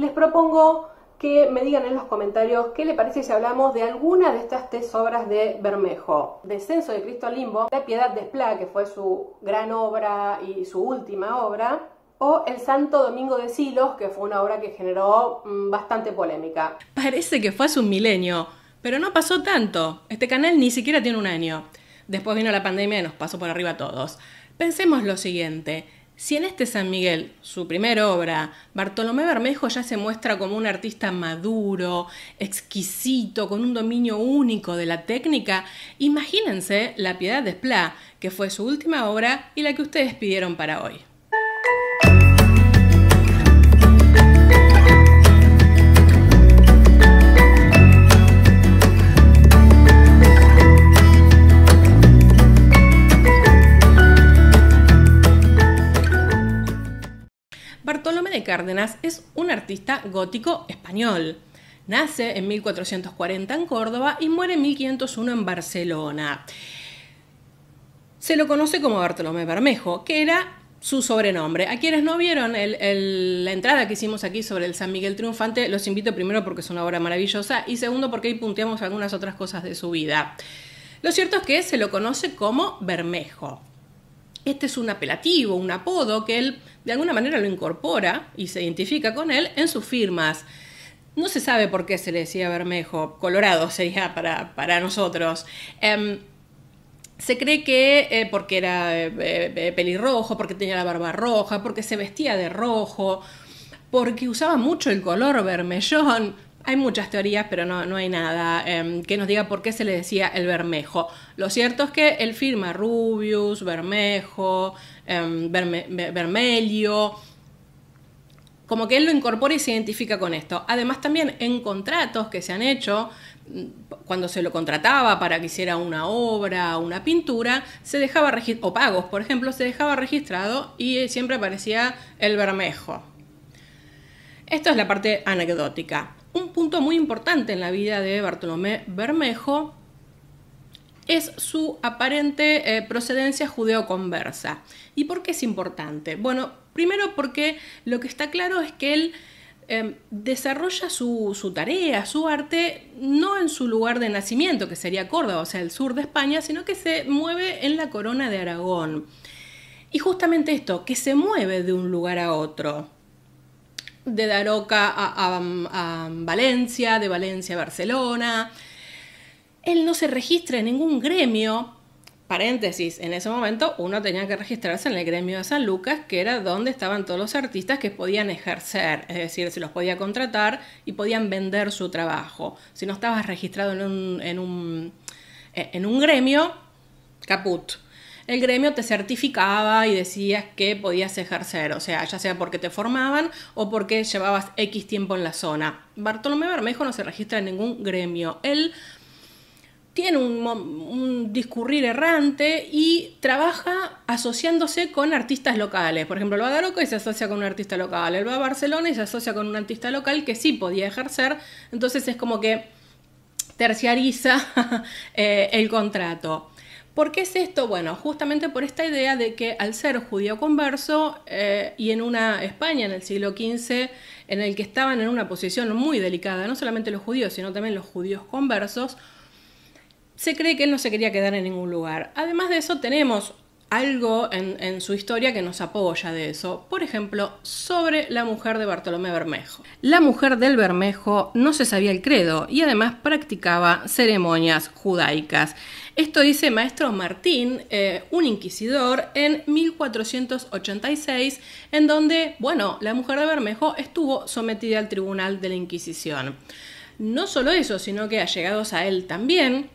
les propongo que me digan en los comentarios qué le parece si hablamos de alguna de estas tres obras de Bermejo. Descenso de Cristo al Limbo, La Piedad de Esplá, que fue su gran obra y su última obra, o El Santo Domingo de Silos, que fue una obra que generó mm, bastante polémica. Parece que fue hace un milenio, pero no pasó tanto. Este canal ni siquiera tiene un año. Después vino la pandemia y nos pasó por arriba a todos. Pensemos lo siguiente. Si en este San Miguel, su primera obra, Bartolomé Bermejo ya se muestra como un artista maduro, exquisito, con un dominio único de la técnica, imagínense La Piedad de Esplá, que fue su última obra y la que ustedes pidieron para hoy. Cárdenas es un artista gótico español. Nace en 1440 en Córdoba y muere en 1501 en Barcelona. Se lo conoce como Bartolomé Bermejo, que era su sobrenombre. A quienes no vieron la entrada que hicimos aquí sobre el San Miguel Triunfante, los invito primero porque es una obra maravillosa y segundo porque ahí punteamos algunas otras cosas de su vida. Lo cierto es que se lo conoce como Bermejo este es un apelativo, un apodo que él de alguna manera lo incorpora y se identifica con él en sus firmas. No se sabe por qué se le decía Bermejo, Colorado sería para, para nosotros. Em, se cree que eh, porque era eh, eh, pelirrojo, porque tenía la barba roja, porque se vestía de rojo, porque usaba mucho el color bermellón. Hay muchas teorías, pero no, hay nada em, que nos diga por qué se le decía el Bermejo. Lo cierto es que él firma Rubius, Bermejo, eh, como que él lo incorpora y se identifica con esto. Además también en contratos que se han hecho, mm, cuando se lo contrataba para que hiciera una obra, una pintura, se dejaba o pagos, por ejemplo, se dejaba registrado y siempre aparecía el Bermejo. Esto es la parte anecdótica. Un punto muy importante en la vida de Bartolomé Bermejo es su aparente eh, procedencia judeoconversa. ¿Y por qué es importante? Bueno, primero porque lo que está claro es que él em, desarrolla su, tarea, su arte, no en su lugar de nacimiento, que sería Córdoba, o sea, el sur de España, sino que se mueve en la corona de Aragón. Y justamente esto, que se mueve de un lugar a otro de Daroca a, Valencia, de Valencia a Barcelona. Él no se registra en ningún gremio, Paréntesis, en ese momento uno tenía que registrarse en el gremio de San Lucas, que era donde estaban todos los artistas que podían ejercer, es decir, se los podía contratar y podían vender su trabajo. Si no estabas registrado en un gremio, caput el gremio te certificaba y decías que podías ejercer, o sea, ya sea porque te formaban o porque llevabas X tiempo en la zona. Bartolomé Bermejo no se registra en ningún gremio. Él tiene un, discurrir errante y trabaja asociándose con artistas locales. Por ejemplo, el va a Daroco y se asocia con un artista local. Él va a Barcelona y se asocia con un artista local que sí podía ejercer. Entonces es como que terciariza eh, el contrato. ¿Por qué es esto? Bueno, justamente por esta idea de que al ser judío converso eh, y en una España en el siglo XV en el que estaban en una posición muy delicada, no solamente los judíos, sino también los judíos conversos, se cree que él no se quería quedar en ningún lugar. Además de eso, tenemos algo en, su historia que nos apoya de eso. Por ejemplo, sobre la mujer de Bartolomé Bermejo. La mujer del Bermejo no se sabía el credo y además practicaba ceremonias judaicas. Esto dice Maestro Martín, eh, un inquisidor, en 1486, en donde, bueno, la mujer de Bermejo estuvo sometida al tribunal de la Inquisición. No solo eso, sino que allegados a él también,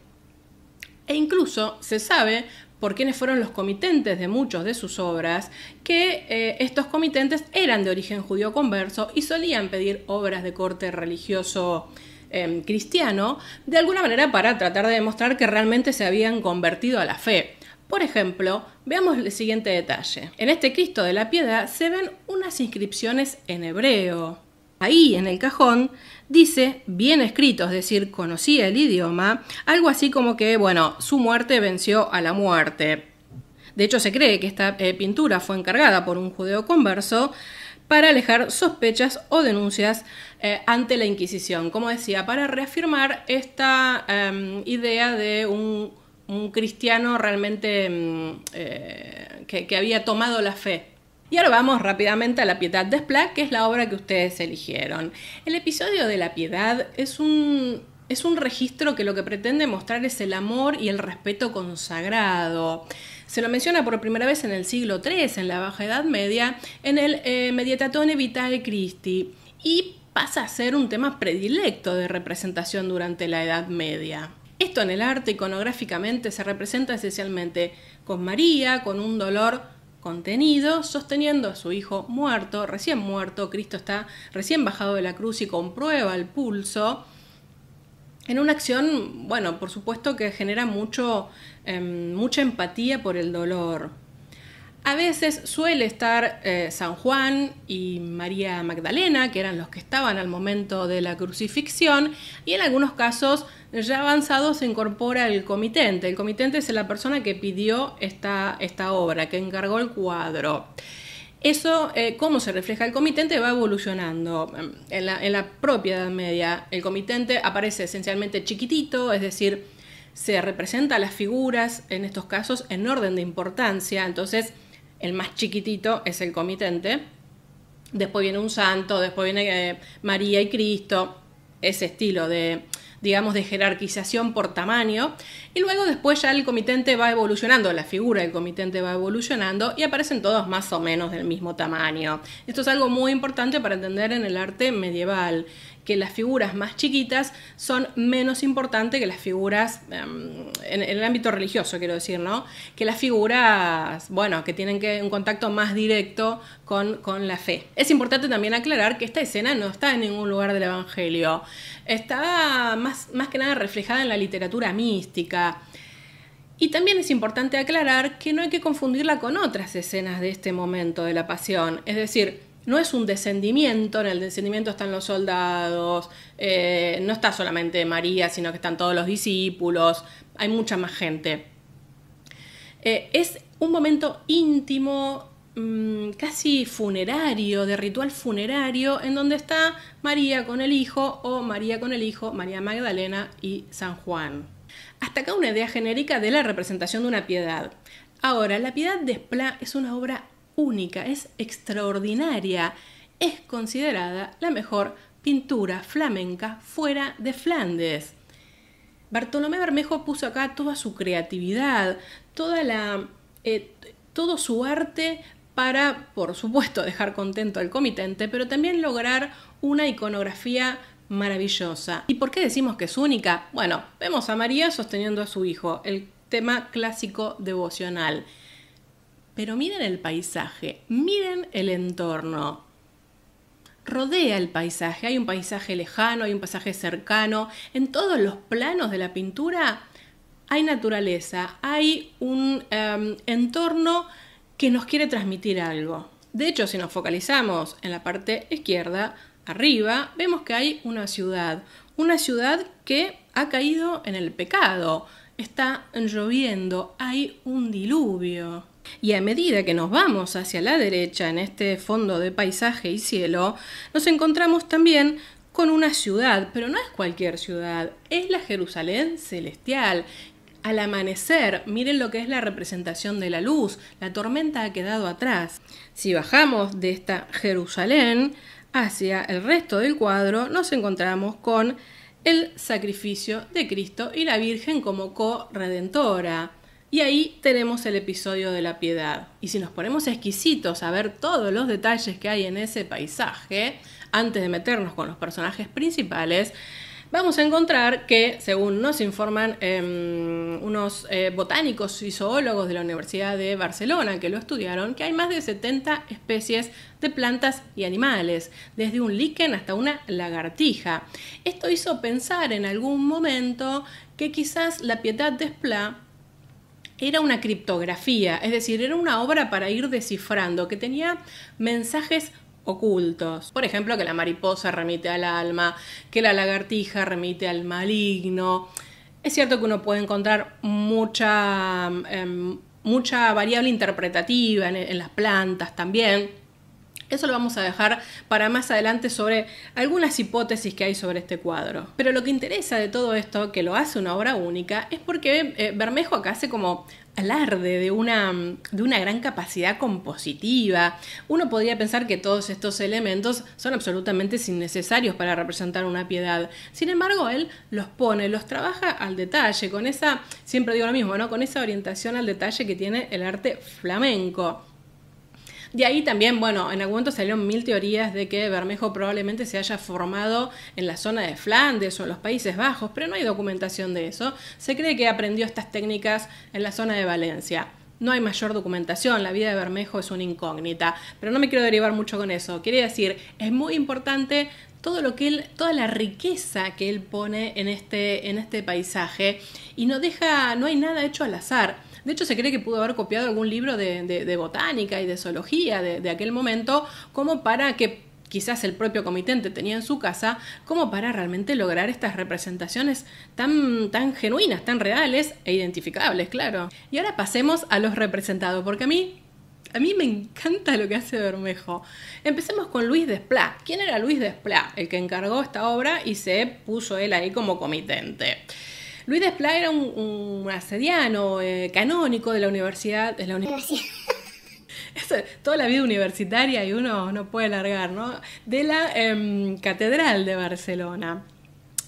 e incluso se sabe por quienes fueron los comitentes de muchos de sus obras, que eh, estos comitentes eran de origen judío converso y solían pedir obras de corte religioso em, cristiano, de alguna manera para tratar de demostrar que realmente se habían convertido a la fe. Por ejemplo, veamos el siguiente detalle. En este Cristo de la Piedad se ven unas inscripciones en hebreo. Ahí en el cajón dice, bien escrito, es decir, conocía el idioma, algo así como que, bueno, su muerte venció a la muerte. De hecho, se cree que esta eh, pintura fue encargada por un judeo converso para alejar sospechas o denuncias eh, ante la Inquisición. Como decía, para reafirmar esta em, idea de un, cristiano realmente em, eh, que había tomado la fe y ahora vamos rápidamente a La Piedad de Splat, que es la obra que ustedes eligieron. El episodio de La Piedad es un, es un registro que lo que pretende mostrar es el amor y el respeto consagrado. Se lo menciona por primera vez en el siglo III, en la Baja Edad Media, en el eh, Medietatone Vitae Christi, y pasa a ser un tema predilecto de representación durante la Edad Media. Esto en el arte iconográficamente se representa esencialmente con María, con un dolor contenido, sosteniendo a su hijo muerto, recién muerto, Cristo está recién bajado de la cruz y comprueba el pulso, en una acción, bueno, por supuesto que genera mucho, em, mucha empatía por el dolor. A veces suele estar eh, San Juan y María Magdalena, que eran los que estaban al momento de la crucifixión, y en algunos casos ya avanzados se incorpora el comitente. El comitente es la persona que pidió esta, esta obra, que encargó el cuadro. Eso, eh, cómo se refleja el comitente, va evolucionando. En la, en la propia Edad Media, el comitente aparece esencialmente chiquitito, es decir, se representa las figuras, en estos casos, en orden de importancia. Entonces, el más chiquitito es el comitente, después viene un santo, después viene eh, María y Cristo, ese estilo de, digamos, de jerarquización por tamaño, y luego después ya el comitente va evolucionando, la figura del comitente va evolucionando y aparecen todos más o menos del mismo tamaño. Esto es algo muy importante para entender en el arte medieval que las figuras más chiquitas son menos importantes que las figuras em, en, el ámbito religioso, quiero decir, ¿no? Que las figuras, bueno, que tienen que, un contacto más directo con, con la fe. Es importante también aclarar que esta escena no está en ningún lugar del Evangelio, está más, más que nada reflejada en la literatura mística. Y también es importante aclarar que no hay que confundirla con otras escenas de este momento de la pasión, es decir, no es un descendimiento, en el descendimiento están los soldados, eh, no está solamente María, sino que están todos los discípulos, hay mucha más gente. Eh, es un momento íntimo, mm, casi funerario, de ritual funerario, en donde está María con el Hijo o María con el Hijo, María Magdalena y San Juan. Hasta acá una idea genérica de la representación de una piedad. Ahora, la piedad de Spla es una obra única, es extraordinaria. Es considerada la mejor pintura flamenca fuera de Flandes. Bartolomé Bermejo puso acá toda su creatividad, toda la, eh, todo su arte para, por supuesto, dejar contento al comitente, pero también lograr una iconografía maravillosa. ¿Y por qué decimos que es única? Bueno, vemos a María sosteniendo a su hijo, el tema clásico devocional. Pero miren el paisaje, miren el entorno. Rodea el paisaje, hay un paisaje lejano, hay un paisaje cercano. En todos los planos de la pintura hay naturaleza, hay un em, entorno que nos quiere transmitir algo. De hecho, si nos focalizamos en la parte izquierda, arriba, vemos que hay una ciudad, una ciudad que ha caído en el pecado, está lloviendo, hay un diluvio. Y a medida que nos vamos hacia la derecha en este fondo de paisaje y cielo, nos encontramos también con una ciudad, pero no es cualquier ciudad, es la Jerusalén celestial. Al amanecer, miren lo que es la representación de la luz, la tormenta ha quedado atrás. Si bajamos de esta Jerusalén hacia el resto del cuadro, nos encontramos con el sacrificio de Cristo y la Virgen como co-redentora. Y ahí tenemos el episodio de la piedad. Y si nos ponemos exquisitos a ver todos los detalles que hay en ese paisaje, antes de meternos con los personajes principales, vamos a encontrar que, según nos informan em, unos eh, botánicos y zoólogos de la Universidad de Barcelona que lo estudiaron, que hay más de 70 especies de plantas y animales, desde un líquen hasta una lagartija. Esto hizo pensar en algún momento que quizás la Piedad de Spla era una criptografía, es decir, era una obra para ir descifrando, que tenía mensajes ocultos. Por ejemplo, que la mariposa remite al alma, que la lagartija remite al maligno. Es cierto que uno puede encontrar mucha, em, mucha variable interpretativa en las plantas también eso lo vamos a dejar para más adelante sobre algunas hipótesis que hay sobre este cuadro. Pero lo que interesa de todo esto, que lo hace una obra única, es porque eh, Bermejo acá hace como alarde de una, de una gran capacidad compositiva. Uno podría pensar que todos estos elementos son absolutamente innecesarios para representar una piedad. Sin embargo, él los pone, los trabaja al detalle, con esa, siempre digo lo mismo, ¿no? Con esa orientación al detalle que tiene el arte flamenco. De ahí también, bueno, en algún momento salieron mil teorías de que Bermejo probablemente se haya formado en la zona de Flandes o en los Países Bajos, pero no hay documentación de eso. Se cree que aprendió estas técnicas en la zona de Valencia. No hay mayor documentación, la vida de Bermejo es una incógnita, pero no me quiero derivar mucho con eso. Quería decir, es muy importante todo lo que él, toda la riqueza que él pone en este, en este paisaje y no deja, no hay nada hecho al azar. De hecho, se cree que pudo haber copiado algún libro de, botánica y de zoología de, aquel momento, como para que quizás el propio comitente tenía en su casa, como para realmente lograr estas representaciones tan, tan genuinas, tan reales e identificables, claro. Y ahora pasemos a los representados, porque a mí a mí me encanta lo que hace Bermejo. Empecemos con Luis Desplat. ¿Quién era Luis Desplat? El que encargó esta obra y se puso él ahí como comitente. Luis Desplat era un, asediano eh, canónico de la universidad. De la universidad, toda la vida universitaria y uno no puede largar, ¿no? De la em, Catedral de Barcelona.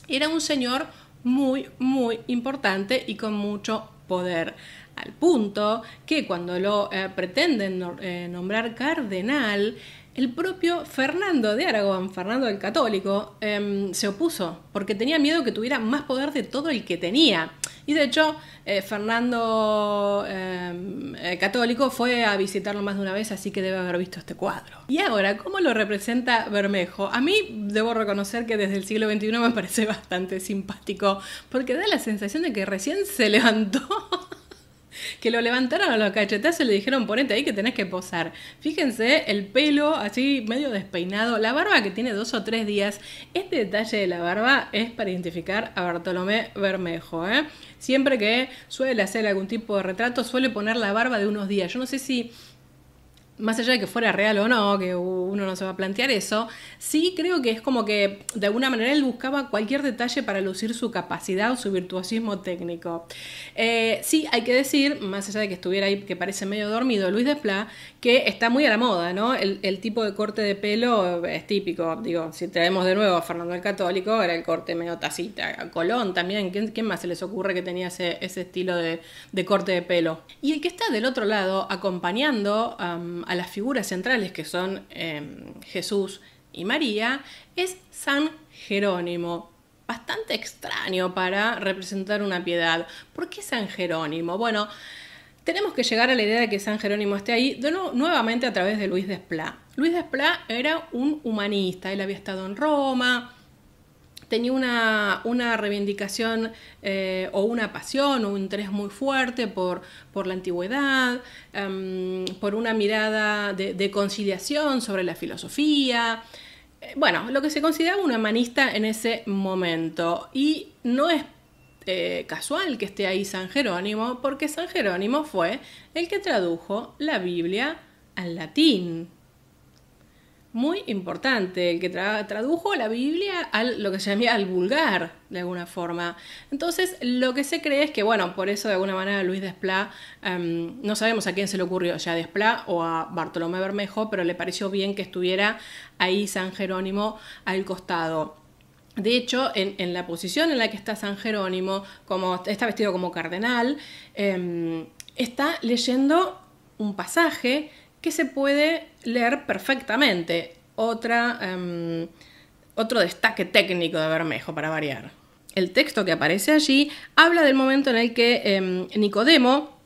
Era un señor muy, muy importante y con mucho poder al punto que cuando lo eh, pretenden eh, nombrar cardenal, el propio Fernando de Aragón, Fernando el Católico, em, se opuso porque tenía miedo que tuviera más poder de todo el que tenía. Y de hecho, eh, Fernando em, eh, Católico fue a visitarlo más de una vez, así que debe haber visto este cuadro. Y ahora, ¿cómo lo representa Bermejo? A mí debo reconocer que desde el siglo XXI me parece bastante simpático, porque da la sensación de que recién se levantó que lo levantaron a los cachetazos y le dijeron, ponete ahí que tenés que posar. Fíjense el pelo así medio despeinado, la barba que tiene dos o tres días. Este detalle de la barba es para identificar a Bartolomé Bermejo. ¿eh? Siempre que suele hacer algún tipo de retrato, suele poner la barba de unos días. Yo no sé si más allá de que fuera real o no, que uno no se va a plantear eso, sí creo que es como que de alguna manera él buscaba cualquier detalle para lucir su capacidad o su virtuosismo técnico. Eh, sí, hay que decir, más allá de que estuviera ahí, que parece medio dormido, Luis Desplat, que está muy a la moda, ¿no? El, tipo de corte de pelo es típico, digo, si traemos de nuevo a Fernando el Católico, era el corte medio tacita, Colón también, ¿Quién, más se les ocurre que tenía ese, estilo de, corte de pelo? Y el que está del otro lado, acompañando a las figuras centrales que son em, Jesús y María, es San Jerónimo, bastante extraño para representar una piedad. ¿Por qué San Jerónimo? Bueno, tenemos que llegar a la idea de que San Jerónimo esté ahí nuevamente a través de Luis Desplat. Luis Desplat era un humanista, él había estado en Roma, tenía una, una reivindicación eh, o una pasión o un interés muy fuerte por, por la antigüedad, em, por una mirada de, de, conciliación sobre la filosofía. Eh, bueno, lo que se consideraba un humanista en ese momento. Y no es este, casual que esté ahí San Jerónimo, porque San Jerónimo fue el que tradujo la Biblia al latín. Muy importante, el que tradujo la Biblia al lo que se al vulgar, de alguna forma. Entonces, lo que se cree es que, bueno, por eso de alguna manera Luis Desplá em, no sabemos a quién se le ocurrió, ya Desplá o a Bartolomé Bermejo, pero le pareció bien que estuviera ahí San Jerónimo al costado. De hecho, en, la posición en la que está San Jerónimo, como está vestido como cardenal, em, está leyendo un pasaje que se puede leer perfectamente. Otra, em, otro destaque técnico de Bermejo, para variar. El texto que aparece allí habla del momento en el que em, Nicodemo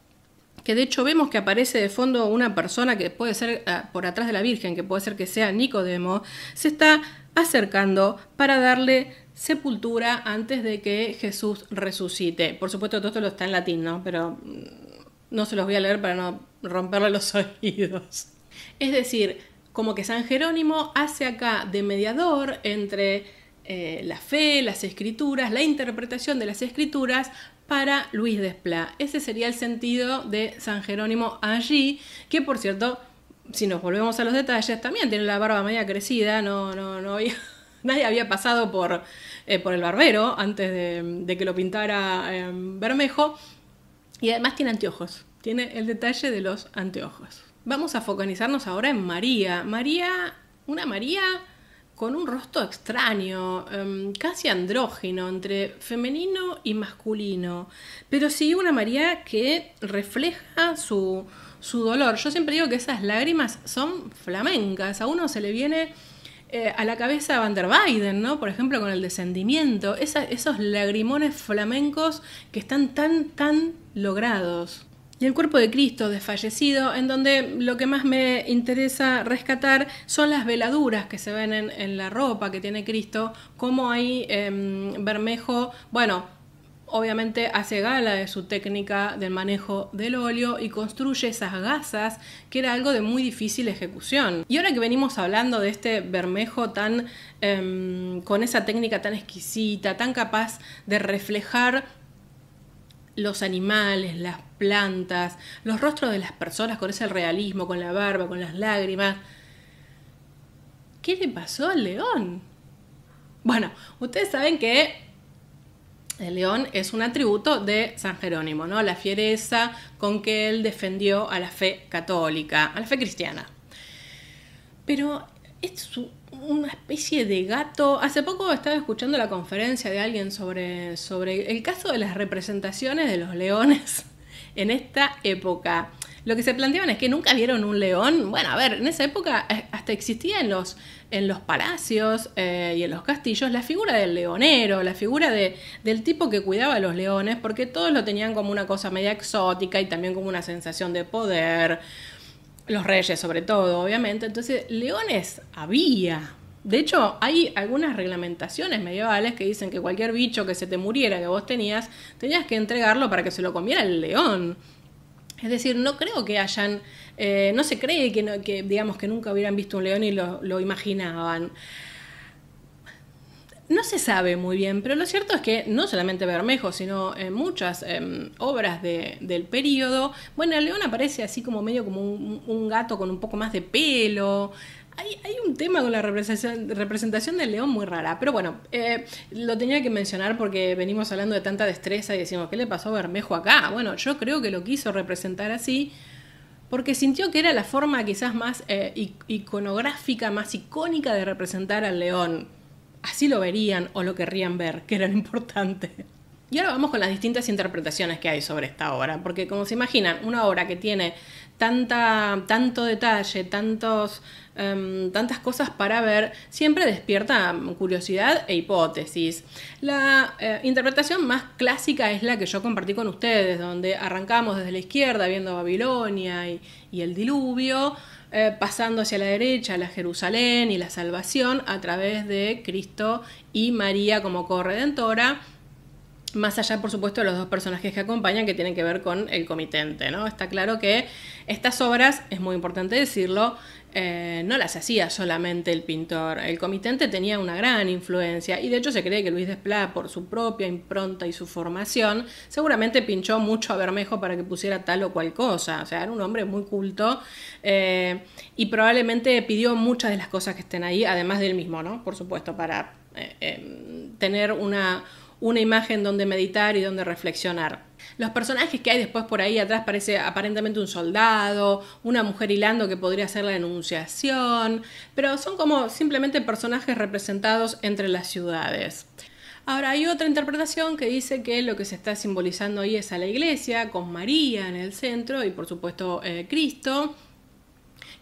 que de hecho vemos que aparece de fondo una persona que puede ser ah, por atrás de la Virgen, que puede ser que sea Nicodemo, se está acercando para darle sepultura antes de que Jesús resucite. Por supuesto, todo esto lo está en latín, ¿no? Pero mm, no se los voy a leer para no romperle los oídos. Es decir, como que San Jerónimo hace acá de mediador entre eh, la fe, las escrituras, la interpretación de las escrituras, para Luis Desplá. Ese sería el sentido de San Jerónimo allí, que por cierto, si nos volvemos a los detalles, también tiene la barba media crecida, no, no, no nadie había pasado por, eh, por el barbero antes de, que lo pintara em, Bermejo, y además tiene anteojos, tiene el detalle de los anteojos. Vamos a focalizarnos ahora en María. María, una María con un rostro extraño, em, casi andrógino, entre femenino y masculino, pero sí una María que refleja su, dolor. Yo siempre digo que esas lágrimas son flamencas, a uno se le viene eh, a la cabeza Van der Biden, ¿no? Por ejemplo, con el descendimiento, esos lagrimones flamencos que están tan, tan logrados y el cuerpo de Cristo desfallecido, en donde lo que más me interesa rescatar son las veladuras que se ven en, la ropa que tiene Cristo, como ahí em, Bermejo, bueno, obviamente hace gala de su técnica del manejo del óleo y construye esas gasas, que era algo de muy difícil ejecución. Y ahora que venimos hablando de este Bermejo tan em, con esa técnica tan exquisita, tan capaz de reflejar los animales, las plantas, los rostros de las personas con ese realismo, con la barba, con las lágrimas. ¿Qué le pasó al león? Bueno, ustedes saben que el león es un atributo de San Jerónimo, ¿no? La fiereza con que él defendió a la fe católica, a la fe cristiana. Pero es una especie de gato. Hace poco estaba escuchando la conferencia de alguien sobre, sobre el caso de las representaciones de los leones en esta época. Lo que se planteaban es que nunca vieron un león. Bueno, a ver, en esa época eh, hasta existía en los, en los palacios eh, y en los castillos la figura del leonero, la figura de, del tipo que cuidaba a los leones, porque todos lo tenían como una cosa media exótica y también como una sensación de poder. Los reyes, sobre todo, obviamente. Entonces, leones había. De hecho, hay algunas reglamentaciones medievales que dicen que cualquier bicho que se te muriera que vos tenías, tenías que entregarlo para que se lo comiera el león. Es decir, no creo que hayan, eh, no se cree que, que, digamos que nunca hubieran visto un león y lo, lo imaginaban. No se sabe muy bien, pero lo cierto es que no solamente Bermejo, sino en eh, muchas em, obras del periodo, bueno, el León aparece así como medio como un, gato con un poco más de pelo. Hay, un tema con la representación, del león muy rara, pero bueno, eh, lo tenía que mencionar porque venimos hablando de tanta destreza y decimos, ¿qué le pasó a Bermejo acá? Bueno, yo creo que lo quiso representar así porque sintió que era la forma quizás más eh, iconográfica, más icónica de representar al león así lo verían o lo querrían ver, que era lo importante. Y ahora vamos con las distintas interpretaciones que hay sobre esta obra, porque como se imaginan, una obra que tiene tanto detalle, em, tantas cosas para ver, siempre despierta curiosidad e hipótesis. La eh, interpretación más clásica es la que yo compartí con ustedes, donde arrancamos desde la izquierda viendo Babilonia y el diluvio, eh, pasando hacia la derecha la Jerusalén y la salvación a través de Cristo y María como corredentora más allá, por supuesto, de los dos personajes que acompañan que tienen que ver con el comitente, ¿no? Está claro que estas obras, es muy importante decirlo, eh, no las hacía solamente el pintor. El comitente tenía una gran influencia y de hecho se cree que Luis Desplat, por su propia impronta y su formación, seguramente pinchó mucho a Bermejo para que pusiera tal o cual cosa. O sea, era un hombre muy culto eh, y probablemente pidió muchas de las cosas que estén ahí, además del mismo, ¿no? Por supuesto, para eh, em, tener una una imagen donde meditar y donde reflexionar. Los personajes que hay después por ahí atrás parece aparentemente un soldado, una mujer hilando que podría ser la enunciación, pero son como simplemente personajes representados entre las ciudades. Ahora hay otra interpretación que dice que lo que se está simbolizando ahí es a la iglesia, con María en el centro y por supuesto eh, Cristo,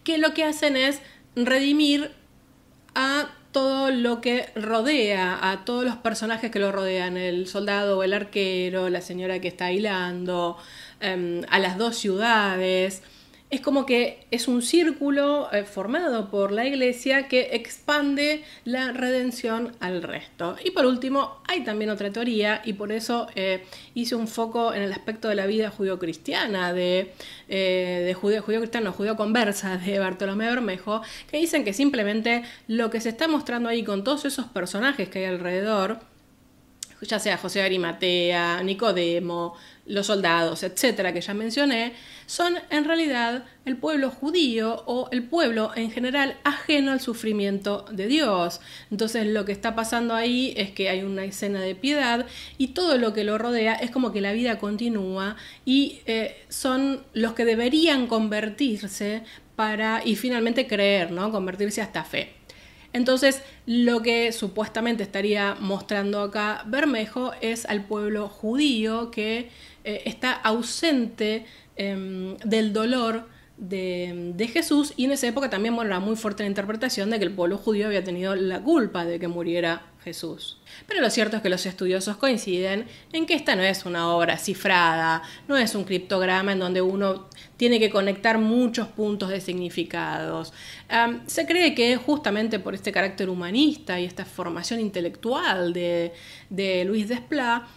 que lo que hacen es redimir a todo lo que rodea a todos los personajes que lo rodean, el soldado, el arquero, la señora que está hilando, em, a las dos ciudades es como que es un círculo eh, formado por la iglesia que expande la redención al resto. Y por último, hay también otra teoría, y por eso eh, hice un foco en el aspecto de la vida judio-cristiana, de, eh, de judío-cristiano, judío conversa de Bartolomé Bermejo, que dicen que simplemente lo que se está mostrando ahí con todos esos personajes que hay alrededor, ya sea José Arimatea, Nicodemo, los soldados, etcétera, que ya mencioné, son en realidad el pueblo judío o el pueblo en general ajeno al sufrimiento de Dios. Entonces lo que está pasando ahí es que hay una escena de piedad y todo lo que lo rodea es como que la vida continúa y eh, son los que deberían convertirse para y finalmente creer, ¿no? Convertirse hasta fe. Entonces, lo que supuestamente estaría mostrando acá Bermejo es al pueblo judío que eh, está ausente em, del dolor de, Jesús y en esa época también bueno, muy fuerte la interpretación de que el pueblo judío había tenido la culpa de que muriera Jesús. Pero lo cierto es que los estudiosos coinciden en que esta no es una obra cifrada, no es un criptograma en donde uno tiene que conectar muchos puntos de significados. se cree que justamente por este carácter humanista y esta formación intelectual de, Luis despla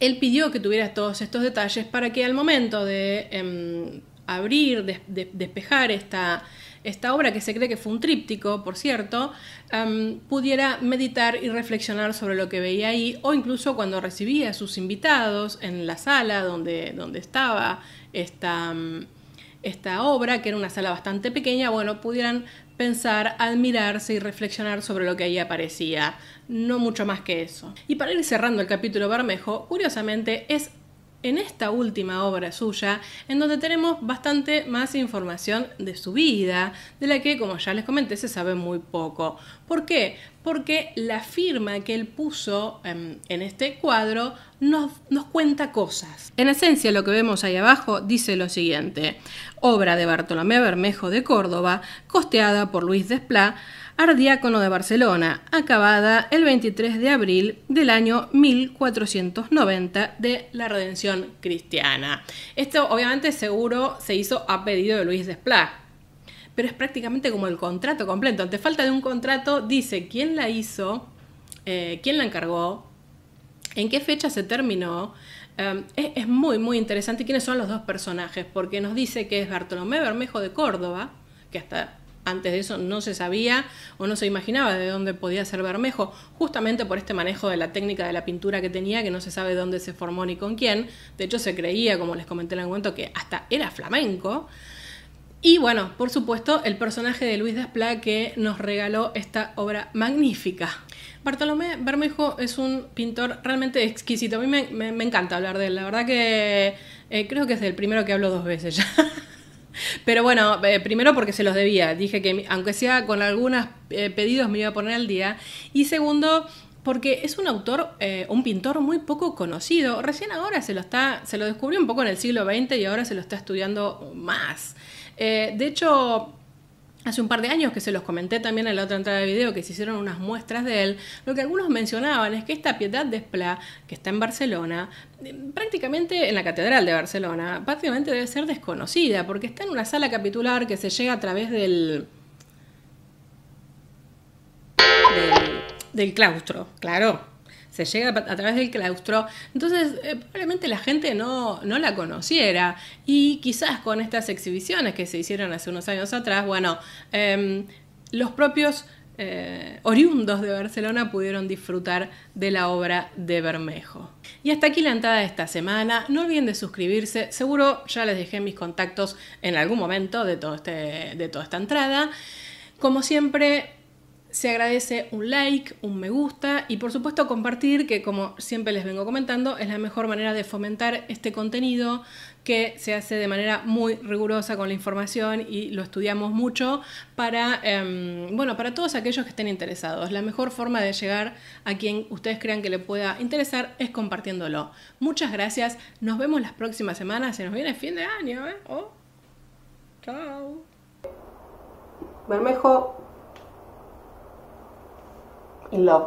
él pidió que tuviera todos estos detalles para que al momento de em, abrir, despejar esta, esta obra, que se cree que fue un tríptico, por cierto, pudiera meditar y reflexionar sobre lo que veía ahí, o incluso cuando recibía a sus invitados en la sala donde, donde estaba esta, esta obra, que era una sala bastante pequeña, bueno, pudieran pensar, admirarse y reflexionar sobre lo que ahí aparecía. No mucho más que eso. Y para ir cerrando el capítulo Bermejo, curiosamente es en esta última obra suya, en donde tenemos bastante más información de su vida, de la que, como ya les comenté, se sabe muy poco. ¿Por qué? Porque la firma que él puso em, en, este cuadro nos, nos cuenta cosas. En esencia, lo que vemos ahí abajo dice lo siguiente. Obra de Bartolomé Bermejo de Córdoba, costeada por Luis Desplá, ardiácono de Barcelona, acabada el 23 de abril del año 1490 de la Redención Cristiana. Esto obviamente seguro se hizo a pedido de Luis Desplat, pero es prácticamente como el contrato completo. Ante falta de un contrato dice quién la hizo, eh, quién la encargó, en qué fecha se terminó. Em, es, es muy, muy interesante quiénes son los dos personajes, porque nos dice que es Bartolomé Bermejo de Córdoba, que hasta antes de eso no se sabía o no se imaginaba de dónde podía ser Bermejo, justamente por este manejo de la técnica de la pintura que tenía, que no se sabe dónde se formó ni con quién. De hecho, se creía, como les comenté en el momento, que hasta era flamenco. Y bueno, por supuesto, el personaje de Luis Despla que nos regaló esta obra magnífica. Bartolomé Bermejo es un pintor realmente exquisito. A mí me, encanta hablar de él. La verdad que eh, creo que es el primero que hablo dos veces ya. Pero bueno, eh, primero porque se los debía. Dije que aunque sea con algunos eh, pedidos me iba a poner al día. Y segundo, porque es un autor, eh, un pintor muy poco conocido. Recién ahora se lo, está, se lo descubrió un poco en el siglo XX y ahora se lo está estudiando más. de hecho, Hace un par de años que se los comenté también en la otra entrada de video que se hicieron unas muestras de él, lo que algunos mencionaban es que esta Piedad de Esplá, que está en Barcelona, prácticamente en la Catedral de Barcelona, prácticamente debe ser desconocida, porque está en una sala capitular que se llega a través del, del claustro, claro, se llega a través del claustro. Entonces, eh, probablemente la gente no, la conociera. Y quizás con estas exhibiciones que se hicieron hace unos años atrás, bueno, em, los propios eh, oriundos de Barcelona pudieron disfrutar de la obra de Bermejo. Y hasta aquí la entrada de esta semana. No olviden de suscribirse. Seguro ya les dejé mis contactos en algún momento de, todo este, de toda esta entrada. Como siempre, se agradece un like, un me gusta y por supuesto compartir, que como siempre les vengo comentando, es la mejor manera de fomentar este contenido que se hace de manera muy rigurosa con la información y lo estudiamos mucho para, em, bueno, para todos aquellos que estén interesados. La mejor forma de llegar a quien ustedes crean que le pueda interesar es compartiéndolo. Muchas gracias, nos vemos las próximas semanas, se nos viene fin de año, ¿eh? Oh. Chao. in love.